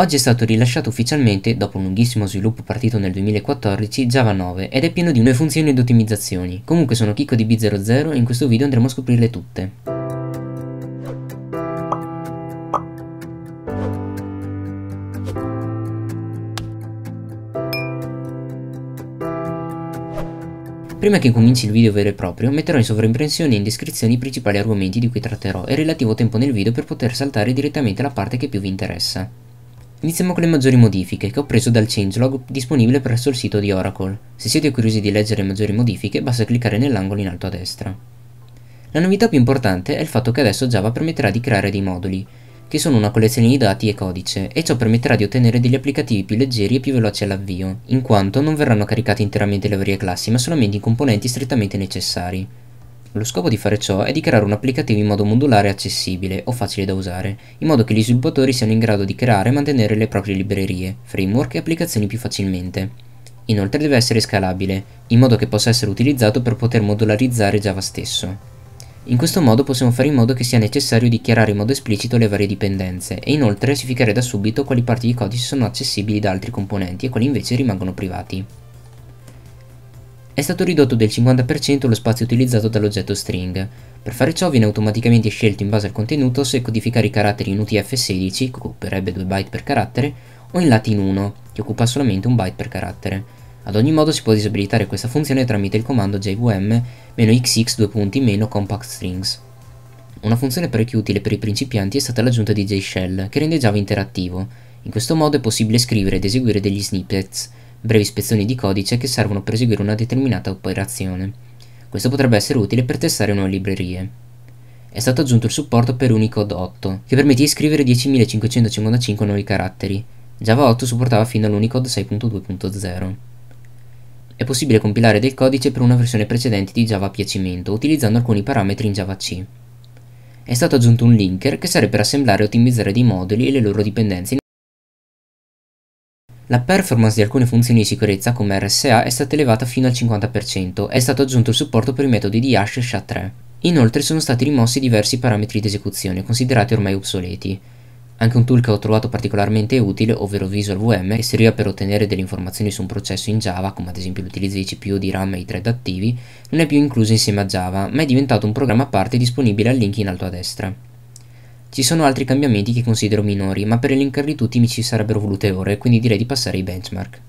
Oggi è stato rilasciato ufficialmente, dopo un lunghissimo sviluppo partito nel 2014, Java 9 ed è pieno di nuove funzioni ed ottimizzazioni. Comunque sono Kiko di B00 e in questo video andremo a scoprirle tutte. Prima che cominci il video vero e proprio, metterò in sovraimpressione e in descrizione i principali argomenti di cui tratterò e il relativo tempo nel video per poter saltare direttamente la parte che più vi interessa. Iniziamo con le maggiori modifiche che ho preso dal changelog disponibile presso il sito di Oracle. Se siete curiosi di leggere maggiori modifiche basta cliccare nell'angolo in alto a destra. La novità più importante è il fatto che adesso Java permetterà di creare dei moduli, che sono una collezione di dati e codice, e ciò permetterà di ottenere degli applicativi più leggeri e più veloci all'avvio, in quanto non verranno caricate interamente le varie classi ma solamente i componenti strettamente necessari. Lo scopo di fare ciò è di creare un applicativo in modo modulare accessibile o facile da usare, in modo che gli sviluppatori siano in grado di creare e mantenere le proprie librerie, framework e applicazioni più facilmente. Inoltre deve essere scalabile, in modo che possa essere utilizzato per poter modularizzare Java stesso. In questo modo possiamo fare in modo che sia necessario dichiarare in modo esplicito le varie dipendenze e inoltre specificare da subito quali parti di codice sono accessibili da altri componenti e quali invece rimangono privati è stato ridotto del 50% lo spazio utilizzato dall'oggetto string. Per fare ciò viene automaticamente scelto in base al contenuto se codificare i caratteri in UTF-16, che occuperebbe 2 byte per carattere, o in Latin 1, che occupa solamente 1 byte per carattere. Ad ogni modo si può disabilitare questa funzione tramite il comando jvm xx compact compactstrings Una funzione parecchio utile per i principianti è stata l'aggiunta di JShell, che rende Java interattivo. In questo modo è possibile scrivere ed eseguire degli snippets, brevi spezzoni di codice che servono per eseguire una determinata operazione. Questo potrebbe essere utile per testare nuove librerie. È stato aggiunto il supporto per Unicode 8, che permette di scrivere 10.555 nuovi caratteri. Java 8 supportava fino all'Unicode 6.2.0. È possibile compilare del codice per una versione precedente di Java a piacimento, utilizzando alcuni parametri in Java C. È stato aggiunto un linker che serve per assemblare e ottimizzare dei moduli e le loro dipendenze In la performance di alcune funzioni di sicurezza come RSA è stata elevata fino al 50%, è stato aggiunto il supporto per i metodi di hash e SHA-3. Inoltre sono stati rimossi diversi parametri di esecuzione, considerati ormai obsoleti. Anche un tool che ho trovato particolarmente utile, ovvero VisualVM, che serviva per ottenere delle informazioni su un processo in Java, come ad esempio l'utilizzo di CPU, di RAM e i thread attivi, non è più incluso insieme a Java, ma è diventato un programma a parte disponibile al link in alto a destra. Ci sono altri cambiamenti che considero minori, ma per elencarli tutti mi ci sarebbero volute ore, quindi direi di passare ai benchmark.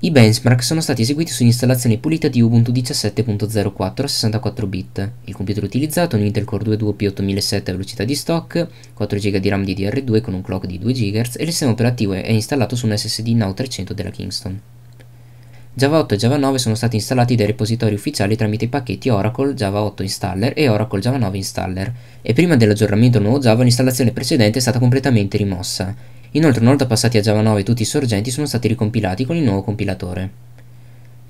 I benchmark sono stati eseguiti su un'installazione pulita di Ubuntu 17.04 a 64 bit. Il computer utilizzato è un Intel Core 2 Duo P8007 a velocità di stock, 4 GB di RAM DDR2 con un clock di 2 GHz e il sistema operativo è installato su un SSD NAU 300 della Kingston. Java 8 e Java 9 sono stati installati dai repository ufficiali tramite i pacchetti Oracle Java 8 Installer e Oracle Java 9 Installer, e prima dell'aggiornamento nuovo Java l'installazione precedente è stata completamente rimossa. Inoltre una volta passati a Java 9 tutti i sorgenti sono stati ricompilati con il nuovo compilatore.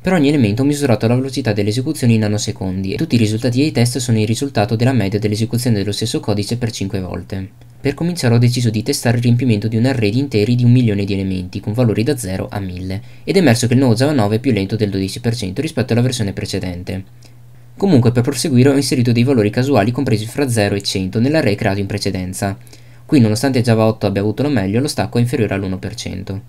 Per ogni elemento ho misurato la velocità delle esecuzioni in nanosecondi e tutti i risultati dei test sono il risultato della media dell'esecuzione dello stesso codice per 5 volte. Per cominciare ho deciso di testare il riempimento di un array di interi di un milione di elementi, con valori da 0 a 1000, ed è emerso che il nuovo Java 9 è più lento del 12% rispetto alla versione precedente. Comunque per proseguire ho inserito dei valori casuali compresi fra 0 e 100 nell'array creato in precedenza. Qui nonostante Java 8 abbia avuto lo meglio, lo stacco è inferiore all'1%.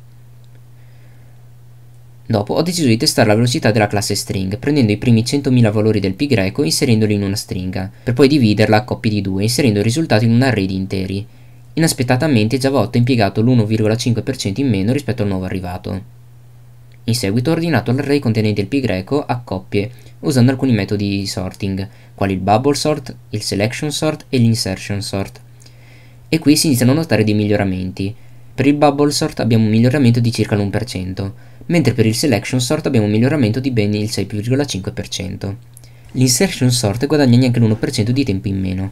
Dopo ho deciso di testare la velocità della classe string, prendendo i primi 100.000 valori del pi greco e inserendoli in una stringa, per poi dividerla a coppie di due, inserendo il risultato in un array di interi. Inaspettatamente Java 8 ha impiegato l'1,5% in meno rispetto al nuovo arrivato. In seguito ho ordinato l'array contenente il pi greco a coppie, usando alcuni metodi di sorting, quali il bubble sort, il selection sort e l'insertion sort. E qui si iniziano a notare dei miglioramenti. Per il bubble sort abbiamo un miglioramento di circa l'1%, mentre per il selection sort abbiamo un miglioramento di ben il 6,5%. L'insertion sort guadagna neanche l'1% di tempo in meno.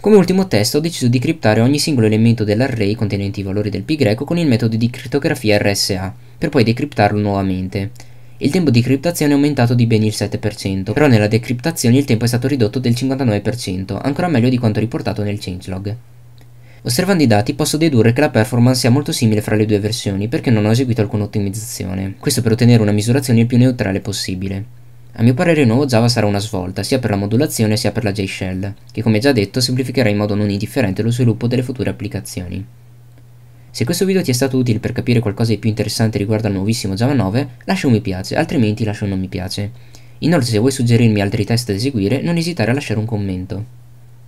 Come ultimo testo ho deciso di criptare ogni singolo elemento dell'array contenente i valori del pi greco con il metodo di criptografia RSA, per poi decriptarlo nuovamente. Il tempo di criptazione è aumentato di ben il 7%, però nella decriptazione il tempo è stato ridotto del 59%, ancora meglio di quanto riportato nel changelog. Osservando i dati posso dedurre che la performance sia molto simile fra le due versioni perché non ho eseguito alcuna ottimizzazione, questo per ottenere una misurazione il più neutrale possibile. A mio parere il nuovo Java sarà una svolta, sia per la modulazione sia per la J-Shell, che come già detto semplificherà in modo non indifferente lo sviluppo delle future applicazioni. Se questo video ti è stato utile per capire qualcosa di più interessante riguardo al nuovissimo Java 9, lascia un mi piace, altrimenti lascia un non mi piace. Inoltre se vuoi suggerirmi altri test da eseguire, non esitare a lasciare un commento.